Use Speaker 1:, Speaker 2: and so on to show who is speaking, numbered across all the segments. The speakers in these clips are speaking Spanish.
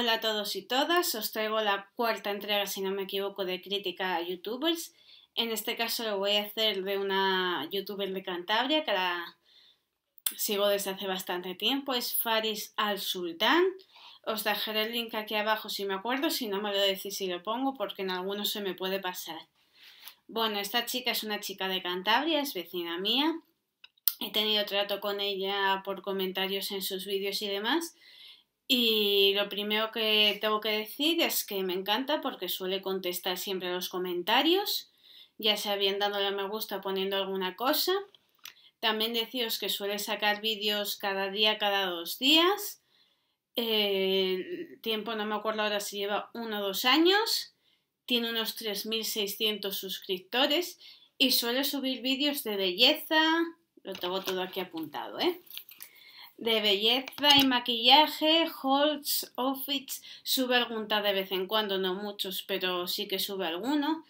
Speaker 1: Hola a todos y todas, os traigo la cuarta entrega, si no me equivoco, de crítica a youtubers. En este caso lo voy a hacer de una youtuber de Cantabria que la sigo desde hace bastante tiempo, es Faris Al Sultán. Os dejaré el link aquí abajo si me acuerdo, si no me lo decís si lo pongo porque en algunos se me puede pasar. Bueno, esta chica es una chica de Cantabria, es vecina mía. He tenido trato con ella por comentarios en sus vídeos y demás y lo primero que tengo que decir es que me encanta porque suele contestar siempre a los comentarios, ya sea bien dándole me gusta poniendo alguna cosa. También deciros que suele sacar vídeos cada día, cada dos días. el tiempo no me acuerdo ahora si lleva uno o dos años. Tiene unos 3.600 suscriptores y suele subir vídeos de belleza. Lo tengo todo aquí apuntado, ¿eh? de belleza y maquillaje, Holtz Office sube algún de vez en cuando, no muchos, pero sí que sube alguno.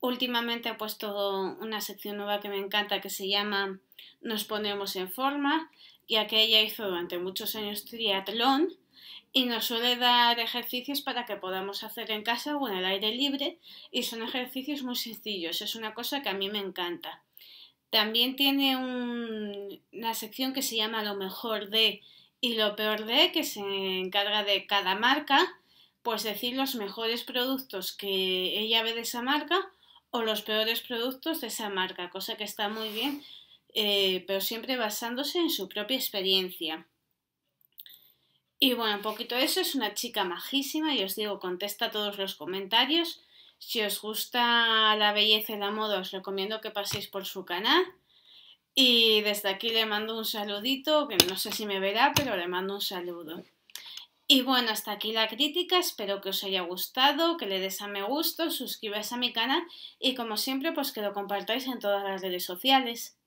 Speaker 1: Últimamente ha puesto una sección nueva que me encanta que se llama Nos ponemos en forma, ya que ella hizo durante muchos años triatlón y nos suele dar ejercicios para que podamos hacer en casa o en el aire libre y son ejercicios muy sencillos, es una cosa que a mí me encanta. También tiene una sección que se llama Lo mejor de y lo peor de, que se encarga de cada marca, pues decir los mejores productos que ella ve de esa marca o los peores productos de esa marca, cosa que está muy bien, eh, pero siempre basándose en su propia experiencia. Y bueno, un poquito eso, es una chica majísima y os digo, contesta todos los comentarios si os gusta la belleza y la moda, os recomiendo que paséis por su canal. Y desde aquí le mando un saludito, que no sé si me verá, pero le mando un saludo. Y bueno, hasta aquí la crítica, espero que os haya gustado, que le des a me gusto, suscribáis a mi canal y como siempre pues que lo compartáis en todas las redes sociales.